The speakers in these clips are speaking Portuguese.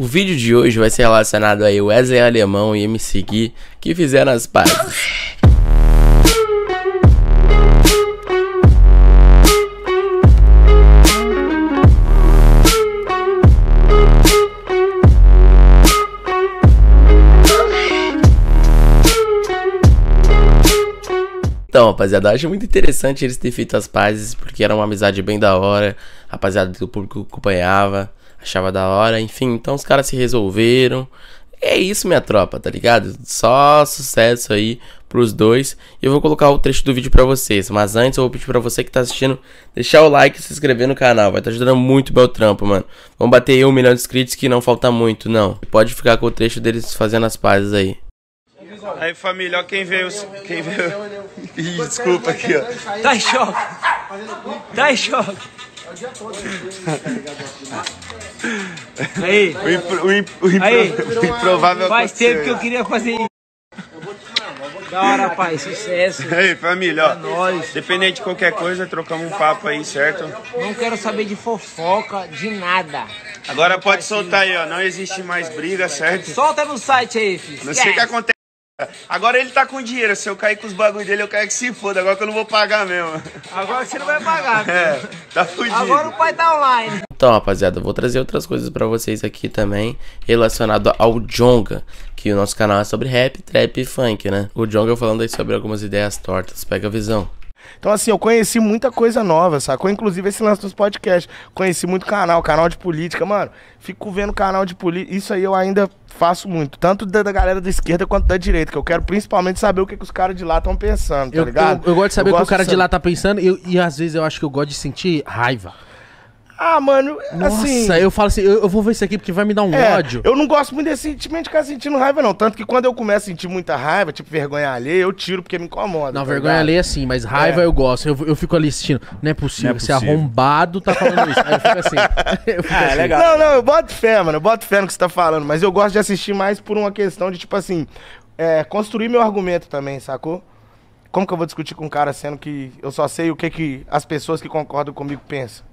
O vídeo de hoje vai ser relacionado a Wesley Alemão e MC Gui, que fizeram as pazes. Então, rapaziada, acho muito interessante eles terem feito as pazes, porque era uma amizade bem da hora, rapaziada do público acompanhava achava da hora, enfim, então os caras se resolveram. É isso, minha tropa, tá ligado? Só sucesso aí pros dois. E eu vou colocar o trecho do vídeo pra vocês. Mas antes eu vou pedir pra você que tá assistindo, deixar o like e se inscrever no canal. Vai estar tá ajudando muito o meu trampo, mano. Vamos bater aí um milhão de inscritos que não falta muito, não. Pode ficar com o trecho deles fazendo as pazes aí. Aí família, ó quem veio. Quem veio. Ih, desculpa aqui, ó. Tá em choque. Tá em choque. É o dia todo, tá ligado? Aí. O, impro, o, impro, o, impro, aí. o improvável Faz aconteceu. tempo que eu queria fazer isso. Da hora, pai, sucesso. Ei, família, ó. É nóis. Dependente de qualquer coisa, trocamos um papo aí, certo? Não quero saber de fofoca, de nada. Agora pode soltar aí, ó. Não existe mais briga, certo? Solta no site aí, filho. Não sei o que acontece. Agora ele tá com dinheiro. Se eu cair com os bagulho dele, eu caio que se foda. Agora que eu não vou pagar mesmo. Agora você não vai pagar. Cara. É, tá fudido. Agora o pai tá online. Então, rapaziada, eu vou trazer outras coisas para vocês aqui também relacionado ao Jonga, que o nosso canal é sobre rap, trap e funk, né? O Jonga falando aí sobre algumas ideias tortas. Pega a visão. Então, assim, eu conheci muita coisa nova, sacou? Inclusive esse lance dos podcasts. Conheci muito canal, canal de política, mano. Fico vendo canal de política. Isso aí eu ainda faço muito. Tanto da, da, galera da esquerda quanto da direita. Que eu quero principalmente saber o que, que os caras de lá estão pensando, tá eu, ligado? Eu, eu, gosto de saber eu o que o cara de, de lá tá pensando. Eu, e às vezes eu acho que eu gosto de sentir raiva. Ah, mano, Nossa, assim... Nossa, eu falo assim, eu, eu, vou ver isso aqui porque vai me dar um é, ódio. Eu não gosto muito desse sentimento de ficar sentindo raiva, não. Tanto que quando eu começo a sentir muita raiva, tipo vergonha alheia, eu tiro porque me incomoda. Não, tá vergonha alheia sim, mas raiva é. eu gosto. Eu, eu fico ali assistindo. Não é possível, não é você arrombado tá falando isso. Aí eu fico assim. Eu fico ah, é assim. É legal. Não, não, eu boto fé, mano. Eu boto fé no que você tá falando. Mas eu gosto de assistir mais por uma questão de, tipo assim, é, construir meu argumento também, sacou? Como que eu vou discutir com um cara sendo que eu só sei o que, que as pessoas que concordam comigo pensam?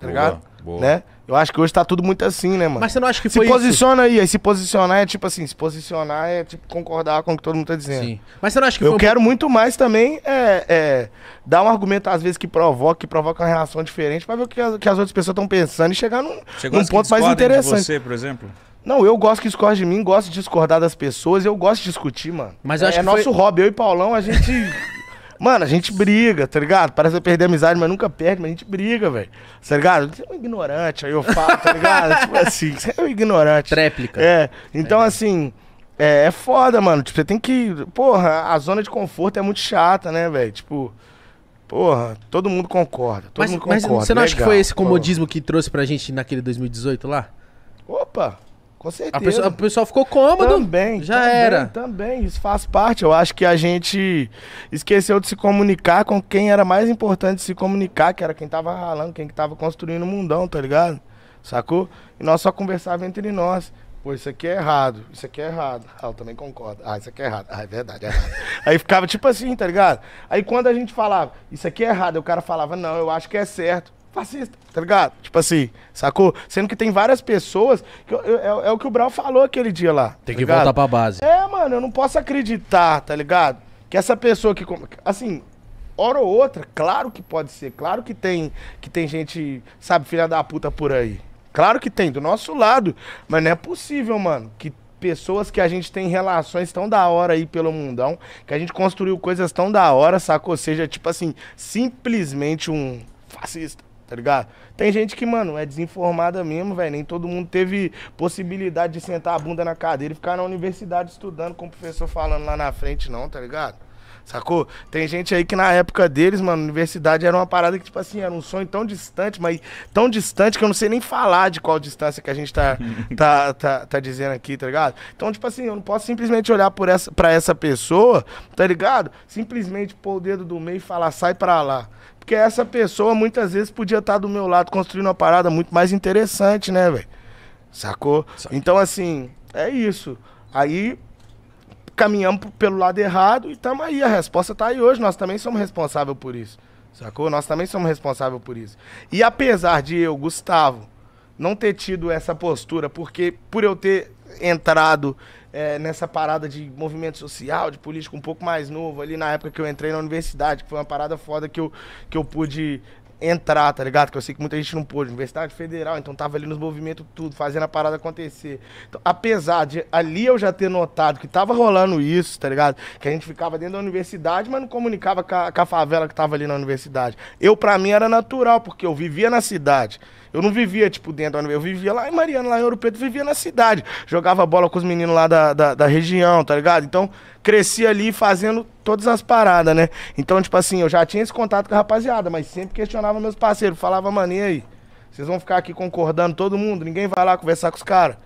tá boa, ligado? Boa. Né? Eu acho que hoje tá tudo muito assim, né, mano? Mas você não acha que se foi Se posiciona isso? aí, aí se posicionar é tipo assim, se posicionar é tipo concordar com o que todo mundo tá dizendo. Sim. Mas você não acha que Eu foi... quero muito mais também é, é, dar um argumento às vezes que provoca, que provoca uma reação diferente pra ver o que as, que as outras pessoas estão pensando e chegar num, num ponto mais interessante. você, por exemplo? Não, eu gosto que discorde de mim, gosto de discordar das pessoas, eu gosto de discutir, mano. Mas é, acho é que nosso foi... hobby, eu e Paulão, a gente Mano, a gente briga, tá ligado? Parece que eu perdi a amizade, mas nunca perde, mas a gente briga, velho. Tá ligado? Você é um ignorante, aí eu falo, tá ligado? tipo assim, você é um ignorante. Tréplica. É. Então, é. assim, é, é foda, mano. Tipo, você tem que. Porra, a zona de conforto é muito chata, né, velho? Tipo. Porra, todo mundo concorda. Todo mas, mundo concorda. Mas você não legal, acha que foi esse comodismo porra. que trouxe pra gente naquele 2018 lá? Opa! Com certeza. A pessoa, a pessoa ficou cômodo. Também. Já também, era. Também, isso faz parte. Eu acho que a gente esqueceu de se comunicar com quem era mais importante se comunicar, que era quem tava ralando, quem tava construindo o mundão, tá ligado? Sacou? E nós só conversava entre nós. Pô, isso aqui é errado, isso aqui é errado. Ah, eu também concordo. Ah, isso aqui é errado. Ah, é verdade, é Aí ficava tipo assim, tá ligado? Aí quando a gente falava, isso aqui é errado, o cara falava, não, eu acho que é certo fascista, tá ligado? Tipo assim, sacou? Sendo que tem várias pessoas. Que eu, eu, é, é, o que o Brau falou aquele dia lá. Tem tá que ligado? voltar pra base. É, mano, eu não posso acreditar, tá ligado? Que essa pessoa que. Assim, hora ou outra, claro que pode ser. Claro que tem, que tem gente, sabe, filha da puta por aí. Claro que tem, do nosso lado. Mas não é possível, mano, que pessoas que a gente tem relações tão da hora aí pelo mundão, que a gente construiu coisas tão da hora, sacou? Seja, tipo assim, simplesmente um fascista tá ligado? Tem gente que, mano, é desinformada mesmo, velho. Nem todo mundo teve possibilidade de sentar a bunda na cadeira e ficar na universidade estudando com o professor falando lá na frente, não, tá ligado? Sacou? Tem gente aí que na época deles, mano, universidade era uma parada que, tipo assim, era um sonho tão distante, mas tão distante que eu não sei nem falar de qual distância que a gente tá, tá, tá, tá dizendo aqui, tá ligado? Então, tipo assim, eu não posso simplesmente olhar por essa, pra essa pessoa, tá ligado? Simplesmente pôr o dedo do meio e falar, sai pra lá. Porque essa pessoa muitas vezes podia estar tá do meu lado construindo uma parada muito mais interessante, né, velho? Sacou? Sabe. Então, assim, é isso. Aí caminhamos pelo lado errado e estamos aí. A resposta está aí hoje. Nós também somos responsáveis por isso. Sacou? Nós também somos responsáveis por isso. E apesar de eu, Gustavo, não ter tido essa postura, porque por eu ter entrado é, nessa parada de movimento social, de político um pouco mais novo, ali na época que eu entrei na universidade, que foi uma parada foda que eu, que eu pude entrar, tá ligado? Que eu sei que muita gente não pôde. Universidade Federal, então tava ali nos movimentos tudo, fazendo a parada acontecer. Então, apesar de ali eu já ter notado que tava rolando isso, tá ligado? Que a gente ficava dentro da universidade, mas não comunicava com a, com a favela que tava ali na universidade. Eu, pra mim, era natural, porque eu vivia na cidade. Eu não vivia, tipo, dentro da Eu vivia lá em Mariana, lá em Ouro Preto, vivia na cidade. Jogava bola com os meninos lá da, da, da região, tá ligado? Então, cresci ali fazendo todas as paradas, né? Então, tipo assim, eu já tinha esse contato com a rapaziada, mas sempre questionava meus parceiros. Falava, mano, e aí? Vocês vão ficar aqui concordando todo mundo? Ninguém vai lá conversar com os caras.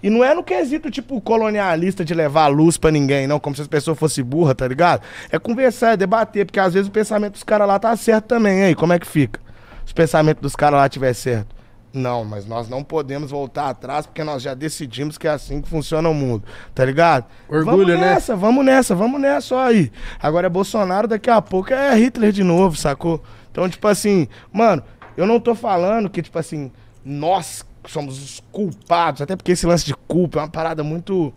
E não é no quesito, tipo, colonialista de levar a luz para ninguém, não, como se as pessoas fossem burra, tá ligado? É conversar, é debater, porque às vezes o pensamento dos caras lá tá certo também, e aí, como é que fica? os pensamentos dos caras lá estiver certo. Não, mas nós não podemos voltar atrás porque nós já decidimos que é assim que funciona o mundo, tá ligado? Orgulho, vamos né? nessa, né? Vamos nessa, vamos nessa, ó aí. Agora é Bolsonaro, daqui a pouco é Hitler de novo, sacou? Então, tipo assim, mano, eu não tô falando que, tipo assim, nós somos os culpados, até porque esse lance de culpa é uma parada muito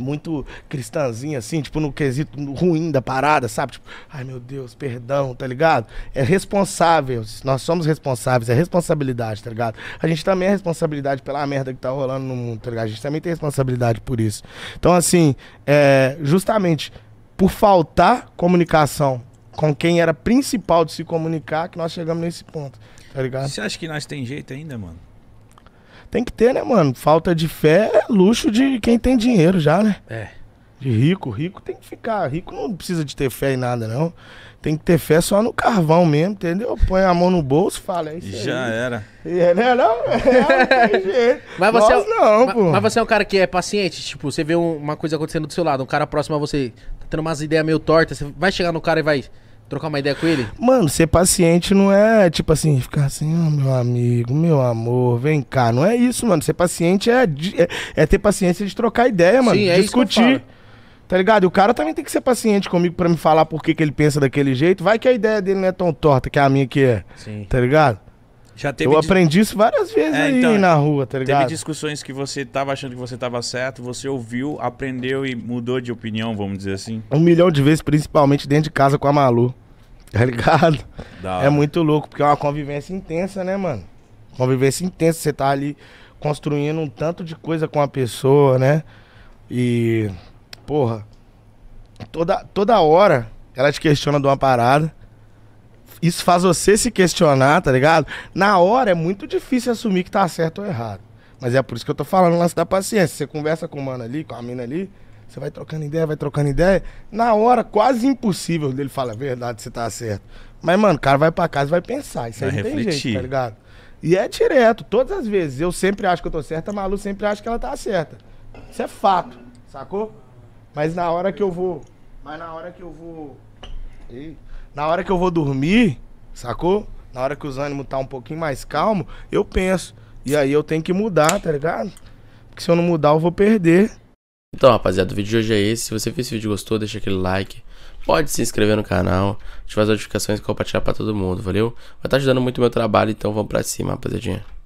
muito cristãzinha, assim, tipo, no quesito ruim da parada, sabe? Tipo, ai meu Deus, perdão, tá ligado? É responsável, nós somos responsáveis, é responsabilidade, tá ligado? A gente também é responsabilidade pela merda que tá rolando no mundo, tá ligado? A gente também tem responsabilidade por isso. Então, assim, é, justamente por faltar comunicação com quem era principal de se comunicar que nós chegamos nesse ponto, tá ligado? Você acha que nós tem jeito ainda, mano? Tem que ter, né, mano? Falta de fé é luxo de quem tem dinheiro já, né? É. De rico, rico tem que ficar. Rico não precisa de ter fé em nada, não. Tem que ter fé só no carvão mesmo, entendeu? Põe a mão no bolso, fala, é isso Já aí. era. É, né? Não, é, mas você Nós é, não, pô. mas você é um cara que é paciente, tipo, você vê uma coisa acontecendo do seu lado, um cara próximo a você, tá tendo umas ideias meio tortas, você vai chegar no cara e vai... Trocar uma ideia com ele? Mano, ser paciente não é tipo assim, ficar assim, oh, meu amigo, meu amor, vem cá. Não é isso, mano. Ser paciente é, é, é ter paciência de trocar ideia, mano. Sim, é discutir. Tá ligado? E o cara também tem que ser paciente comigo para me falar por que, que ele pensa daquele jeito. Vai que a ideia dele não é tão torta que a minha que é. Sim. Tá ligado? Já teve Eu aprendi isso várias vezes é, aí então, na rua, tá ligado? Teve discussões que você tava achando que você tava certo, você ouviu, aprendeu e mudou de opinião, vamos dizer assim. Um milhão de vezes, principalmente dentro de casa com a Malu. Tá ligado? É muito louco, porque é uma convivência intensa, né, mano? Convivência intensa, você tá ali construindo um tanto de coisa com a pessoa, né? E, porra, toda, toda hora ela te questiona de uma parada isso faz você se questionar, tá ligado? Na hora é muito difícil assumir que tá certo ou errado. Mas é por isso que eu tô falando o lance da paciência. Você conversa com o mano ali, com a mina ali, você vai trocando ideia, vai trocando ideia. Na hora, quase impossível dele falar a verdade, você tá certo. Mas, mano, o cara vai pra casa e vai pensar. Isso aí não refletir. tem jeito, tá ligado? E é direto, todas as vezes. Eu sempre acho que eu tô certa, a Malu sempre acha que ela tá certa. Isso é fato, sacou? Mas na hora que eu vou. Mas na hora que eu vou. Ei. Na hora que eu vou dormir, sacou? Na hora que os ânimos tá um pouquinho mais calmo, eu penso. E aí eu tenho que mudar, tá ligado? Porque se eu não mudar, eu vou perder. Então, rapaziada, o vídeo de hoje é esse. Se você fez esse vídeo gostou, deixa aquele like. Pode se inscrever no canal, ativar as notificações e compartilhar pra todo mundo, valeu? Vai estar tá ajudando muito o meu trabalho, então vamos pra cima, rapaziadinha.